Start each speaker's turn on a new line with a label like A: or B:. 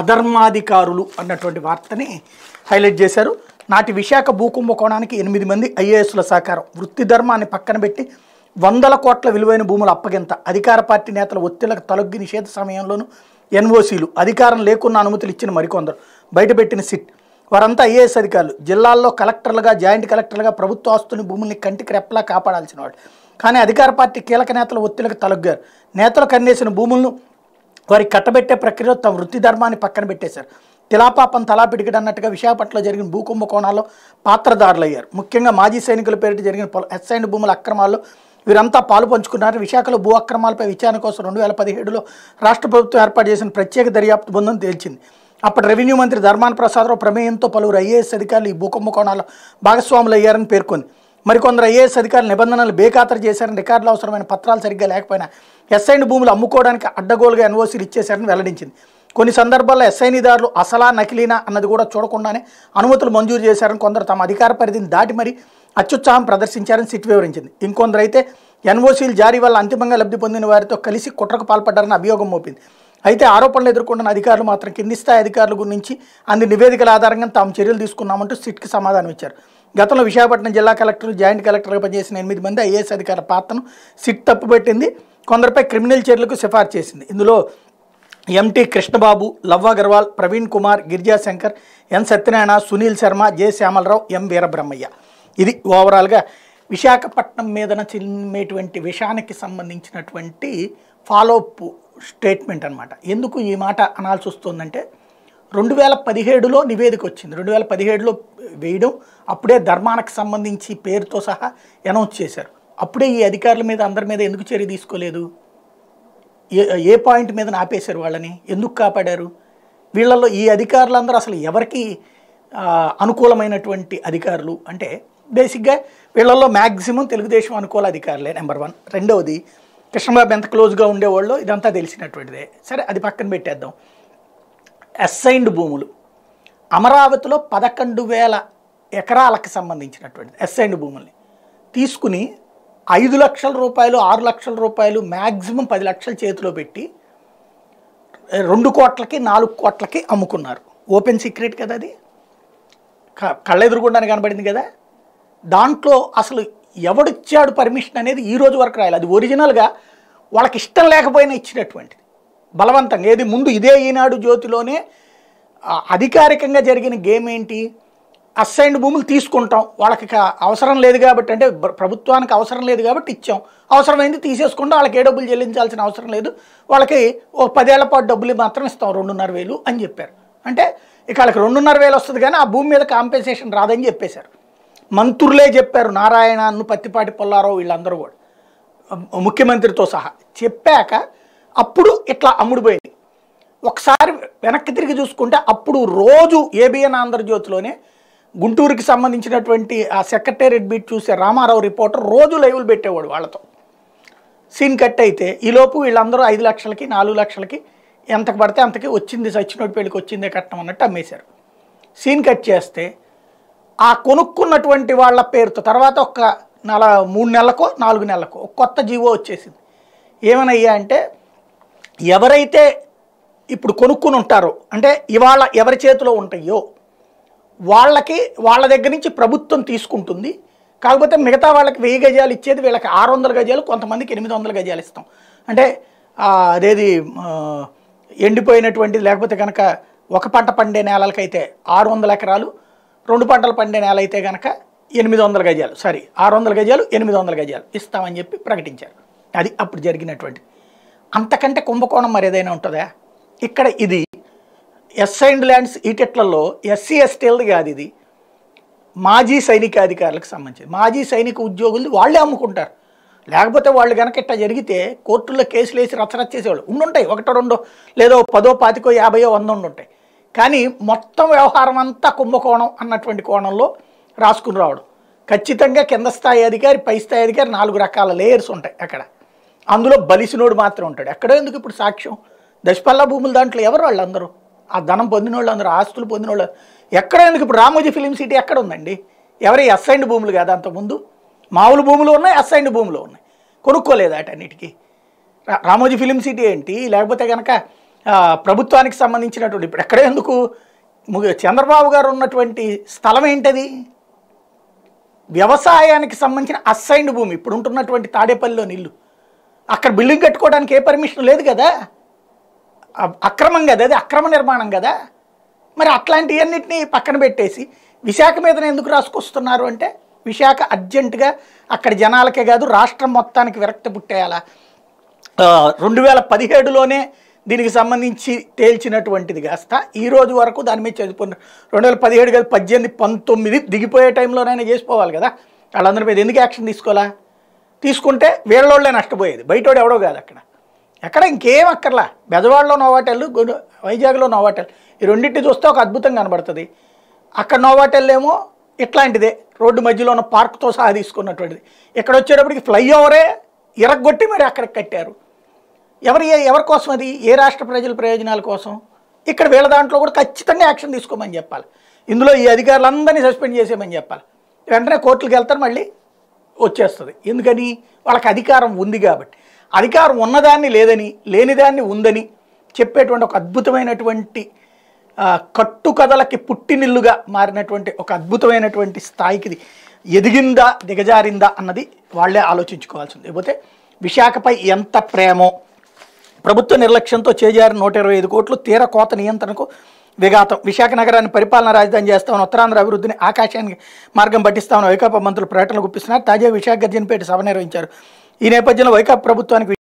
A: అధర్మాధికారులు అన్నటువంటి వార్తని హైలైట్ చేశారు నాటి విశాఖ భూకుంభకోణానికి ఎనిమిది మంది ఐఏఎస్ల సహకారం వృత్తి ధర్మాన్ని పక్కన పెట్టి వందల కోట్ల విలువైన భూముల అప్పగింత అధికార పార్టీ నేతల ఒత్తిళ్లకు తలొగ్గి నిషేధ సమయంలోనూ ఎన్ఓసీలు అధికారం లేకున్న అనుమతులు ఇచ్చిన మరికొందరు బయటపెట్టిన సిట్ వారంతా ఐఏఎస్ అధికారులు జిల్లాల్లో కలెక్టర్లుగా జాయింట్ కలెక్టర్లుగా ప్రభుత్వ ఆస్తుని భూముల్ని కంటికి రెప్పలా కాపాడాల్సిన వాడు కానీ అధికార పార్టీ కీలక నేతల ఒత్తిళ్లకు తలొగ్గారు నేతలు కన్నేసిన భూములను వారికి కట్టబెట్టే ప్రక్రియలో తమ వృత్తి ధర్మాన్ని పక్కన పెట్టేశారు తిలాపాపం తలా పిడికడు అన్నట్టుగా విశాఖపట్నంలో జరిగిన భూకుంభకోణాల్లో పాత్రదారులయ్యారు ముఖ్యంగా మాజీ సైనికుల పేరిట జరిగిన ఎస్ఐన్ భూముల అక్రమాల్లో వీరంతా పాలు పంచుకున్నారు విశాఖలో భూ అక్రమాలపై విచారణ కోసం రెండు వేల పదిహేడులో రాష్ట్ర ప్రభుత్వం ఏర్పాటు చేసిన ప్రత్యేక దర్యాప్తు బృందం తేల్చింది అప్పటి రెవెన్యూ మంత్రి ధర్మాన ప్రసాదరావు ప్రమేయంతో పలువురు ఐఏఎస్ అధికారులు ఈ భూకుంభకోణాల్లో భాగస్వాములు అయ్యారని పేర్కొంది మరికొందరు ఐఏఎస్ అధికారులు నిబంధనలు బేఖాతరు చేశారని రికార్డులు అవసరమైన పత్రాలు సరిగ్గా లేకపోయినా ఎస్ఐని భూములు అమ్ముకోవడానికి అడ్డగోలుగా ఎన్ఓసీలు ఇచ్చేశారని వెల్లడించింది కొన్ని సందర్భాల్లో ఎస్ఐనిదారులు అసలా నకిలీనా అన్నది కూడా చూడకుండానే అనుమతులు మంజూరు చేశారని కొందరు తమ అధికార పరిధిని దాటి మరీ అత్యుత్సాహం ప్రదర్శించారని సిట్ వివరించింది ఇంకొందరు అయితే ఎన్ఓసీలు జారీ వల్ల అంతిమంగా లబ్ధి పొందిన వారితో కలిసి కుట్రకు పాల్పడ్డారని అభియోగం మోపింది అయితే ఆరోపణలు ఎదుర్కొంటున్న అధికారులు మాత్రం కింది స్థాయి అధికారుల గురించి అన్ని నివేదికల ఆధారంగా తాము చర్యలు తీసుకున్నామంటూ సిట్కి సమాధానం ఇచ్చారు గతంలో విశాఖపట్నం జిల్లా కలెక్టర్ జాయింట్ కలెక్టర్గా పనిచేసిన ఎనిమిది మంది ఐఏఎస్ అధికార పాత్రను సిట్ తప్పుపెట్టింది కొందరిపై క్రిమినల్ చర్యలకు సిఫార్సు చేసింది ఇందులో MT Krishnababu Lav Agarwal Praveen Kumar Girijashankar N Satyanarayana Sunil Sharma J Shyamalarao M Veerabrahmaiah ఇది ఓవరాల్గా విశాఖపట్నం మీదన చిమ్మేటువంటి విషయానికి సంబంధించినటువంటి ఫాలోఅప్ స్టేట్మెంట్ అనమాట ఎందుకు ఈ మాట అనాల్సి వస్తుందంటే రెండు వేల పదిహేడులో నివేదిక వచ్చింది రెండు వేల పదిహేడులో వేయడం అప్పుడే ధర్మానికి సంబంధించి పేరుతో సహా అనౌన్స్ చేశారు అప్పుడే ఈ అధికారుల మీద అందరి మీద ఎందుకు చర్య తీసుకోలేదు ఏ ఏ పాయింట్ మీద ఆపేశారు వాళ్ళని ఎందుకు కాపాడారు వీళ్ళల్లో ఈ అధికారులందరూ అసలు ఎవరికి అనుకూలమైనటువంటి అధికారులు అంటే బేసిక్గా వీళ్ళల్లో మ్యాక్సిమం తెలుగుదేశం అనుకూల అధికారులే నెంబర్ వన్ రెండవది కృష్ణబాబు ఎంత క్లోజ్గా ఉండేవాళ్ళు ఇదంతా తెలిసినటువంటిదే సరే అది పక్కన పెట్టేద్దాం అసైన్డ్ భూములు అమరావతిలో పదకొండు వేల ఎకరాలకు సంబంధించినటువంటి ఎస్ఐండ్ భూముల్ని తీసుకుని ఐదు లక్షల రూపాయలు ఆరు లక్షల రూపాయలు మ్యాక్సిమం పది లక్షల చేతిలో పెట్టి రెండు కోట్లకి నాలుగు కోట్లకి అమ్ముకున్నారు ఓపెన్ సీక్రెట్ కదా అది కళ్ళెదురుగుండానే కనబడింది కదా దాంట్లో అసలు ఎవడిచ్చాడు పర్మిషన్ అనేది ఈ రోజు వరకు రాయాలి అది ఒరిజినల్గా వాళ్ళకి ఇష్టం లేకపోయినా ఇచ్చినటువంటిది బలవంతంగా ఏది ముందు ఇదే ఈనాడు జ్యోతిలోనే అధికారికంగా జరిగిన గేమ్ ఏంటి అసైన్డ్ భూములు తీసుకుంటాం వాళ్ళకి అవసరం లేదు కాబట్టి అంటే ప్రభుత్వానికి అవసరం లేదు కాబట్టి ఇచ్చాం అవసరమైంది తీసేసుకుంటాం వాళ్ళకి ఏ డబ్బులు చెల్లించాల్సిన అవసరం లేదు వాళ్ళకి ఓ పదేళ్ల పాటు డబ్బులు మాత్రం ఇస్తాం రెండున్నర వేలు అని చెప్పారు అంటే ఇక వాళ్ళకి రెండున్నర వేలు వస్తుంది కానీ ఆ భూమి మీద కాంపెన్సేషన్ రాదని చెప్పేశారు మంత్రులే చెప్పారు నారాయణ అన్ను పత్తిపాటి పొల్లారావు వీళ్ళందరూ కూడా ముఖ్యమంత్రితో సహా చెప్పాక అప్పుడు ఇట్లా అమ్ముడుపోయింది ఒకసారి వెనక్కి తిరిగి చూసుకుంటే అప్పుడు రోజు ఏబిఎన్ ఆంధ్రజ్యోతిలోనే గుంటూరుకి సంబంధించినటువంటి ఆ సెక్రటేరియట్ బీట్ చూసే రామారావు రిపోర్టర్ రోజు లైవ్లు పెట్టేవాడు వాళ్ళతో సీన్ కట్ అయితే ఈలోపు వీళ్ళందరూ ఐదు లక్షలకి నాలుగు లక్షలకి ఎంతకు పడితే అంతకి వచ్చింది సచ్చినోటి పెళ్ళికి వచ్చిందే కట్నం అన్నట్టు అమ్మేశారు సీన్ కట్ చేస్తే ఆ కొనుక్కున్నటువంటి వాళ్ళ పేరుతో తర్వాత ఒక నెల మూడు నెలలకో నాలుగు నెలలకో కొత్త జీవో వచ్చేసింది ఏమనయ్యా అంటే ఎవరైతే ఇప్పుడు కొనుక్కుని ఉంటారు అంటే ఇవాళ ఎవరి చేతిలో ఉంటాయో వాళ్ళకి వాళ్ళ దగ్గర నుంచి ప్రభుత్వం తీసుకుంటుంది కాకపోతే మిగతా వాళ్ళకి వెయ్యి గజాలు ఇచ్చేది వీళ్ళకి ఆరు వందల గజాలు కొంతమందికి ఎనిమిది వందల గజాలు ఇస్తాం అంటే అదేది ఎండిపోయినటువంటిది లేకపోతే కనుక ఒక పంట పండే నేలలకైతే ఆరు వందల ఎకరాలు రెండు పంటలు పండే నేల అయితే కనుక ఎనిమిది వందల గజాలు సారీ ఆరు వందల గజాలు ఎనిమిది వందల గజాలు ఇస్తామని చెప్పి ప్రకటించారు అది అప్పుడు జరిగినటువంటి అంతకంటే కుంభకోణం మరి ఏదైనా ఉంటుందా ఇక్కడ ఇది ఎస్ఐండ్ ల్యాండ్స్ ఈటెట్లలో ఎస్సీ ఎస్టీలది కాదు ఇది మాజీ సైనిక అధికారులకు సంబంధించి మాజీ సైనిక ఉద్యోగులు వాళ్ళే అమ్ముకుంటారు లేకపోతే వాళ్ళు కనుక ఇట్లా జరిగితే కోర్టుల్లో కేసులు వేసి రచరచ చేసేవాళ్ళు ఉండుంటాయి ఒకటో రెండో లేదో పదో పాతికో యాభయో వంద ఉండుంటాయి కానీ మొత్తం వ్యవహారం అంతా కుంభకోణం అన్నటువంటి కోణంలో రాసుకుని రావడం ఖచ్చితంగా కింద స్థాయి అధికారి పై స్థాయి అధికారి నాలుగు రకాల లేయర్స్ ఉంటాయి అక్కడ అందులో బలిసినోడు మాత్రం ఉంటాడు ఎక్కడో ఎందుకు ఇప్పుడు సాక్ష్యం దశపల్లా భూముల దాంట్లో ఎవరు వాళ్ళందరూ ఆ ధనం పొందిన వాళ్ళందరూ అందరూ ఆస్తులు పొందిన వాళ్ళు ఎక్కడ ఎందుకు ఇప్పుడు రామోజీ ఫిలిం సిటీ ఎక్కడ ఉందండి ఎవరి అసైన్డ్ భూములు కాదు అంతకుముందు మామూలు భూములు ఉన్నాయి అసైన్డ్ భూములు ఉన్నాయి కొనుక్కోలేదు అటన్నిటికీ రామోజీ ఫిలిం సిటీ ఏంటి లేకపోతే కనుక ప్రభుత్వానికి సంబంధించినటువంటి ఇప్పుడు ఎక్కడ ఎందుకు చంద్రబాబు గారు ఉన్నటువంటి స్థలం ఏంటది వ్యవసాయానికి సంబంధించిన అసైన్డ్ భూమి ఇప్పుడు ఉంటున్నటువంటి తాడేపల్లిలో నీళ్ళు అక్కడ బిల్డింగ్ కట్టుకోవడానికి ఏ పర్మిషన్ లేదు కదా అక్రమం కదా అది అక్రమ నిర్మాణం కదా మరి అట్లాంటివన్నింటినీ పక్కన పెట్టేసి విశాఖ మీద ఎందుకు రాసుకొస్తున్నారు అంటే విశాఖ అర్జెంటుగా అక్కడ జనాలకే కాదు రాష్ట్రం మొత్తానికి విరక్తి పుట్టేయాలా రెండు వేల పదిహేడులోనే దీనికి సంబంధించి తేల్చినటువంటిది కాస్త ఈ రోజు వరకు దాని మీద చదువుకున్న రెండు వేల పదిహేడు కాదు పద్దెనిమిది పంతొమ్మిది దిగిపోయే టైంలోనైనా చేసుకోవాలి కదా వాళ్ళందరి మీద ఎందుకు యాక్షన్ తీసుకోవాలా తీసుకుంటే వీళ్ళోళ్ళే నష్టపోయేది బయటోడు ఎవడో కాదు అక్కడ ఎక్కడ ఇంకేం అక్కర్లా బెజవాడలో నోవాటెల్ వైజాగ్లో నోవాటెల్ ఈ రెండింటిని చూస్తే ఒక అద్భుతం కనబడుతుంది అక్కడ నోవాటెల్ ఏమో ఇట్లాంటిదే రోడ్డు మధ్యలో ఉన్న పార్క్తో సహా తీసుకున్నటువంటిది ఇక్కడ వచ్చేటప్పటికి ఫ్లైఓవరే ఇరగొట్టి మరి అక్కడికి కట్టారు ఎవరి ఎవరి కోసం అది ఏ రాష్ట్ర ప్రజల ప్రయోజనాల కోసం ఇక్కడ వీళ్ళ దాంట్లో కూడా ఖచ్చితంగా యాక్షన్ తీసుకోమని చెప్పాలి ఇందులో ఈ అధికారులందరినీ సస్పెండ్ చేసేయమని చెప్పాలి వెంటనే కోర్టులకు వెళ్తారు మళ్ళీ వచ్చేస్తుంది ఎందుకని వాళ్ళకి అధికారం ఉంది కాబట్టి అధికారం ఉన్నదాన్ని లేదని లేనిదాన్ని ఉందని చెప్పేటువంటి ఒక అద్భుతమైనటువంటి కట్టుకథలకి పుట్టినిల్లుగా మారినటువంటి ఒక అద్భుతమైనటువంటి స్థాయికి ఎదిగిందా దిగజారిందా అన్నది వాళ్లే ఉంది లేకపోతే విశాఖపై ఎంత ప్రేమో ప్రభుత్వ నిర్లక్ష్యంతో చేజారిన నూట ఇరవై ఐదు కోట్లు తీర కోత నియంత్రణకు విఘాతం విశాఖ నగరాన్ని పరిపాలన రాజధాని చేస్తామని ఉత్తరాంధ్ర అభివృద్ధిని ఆకాశానికి మార్గం పట్టిస్తామని వైకాపా మంత్రులు ప్రకటనలు గుప్పిస్తున్నారు తాజా విశాఖ గర్జనపేట సభ నిర్వహించారు ఈ నేపథ్యంలో వైకాపా ప్రభుత్వానికి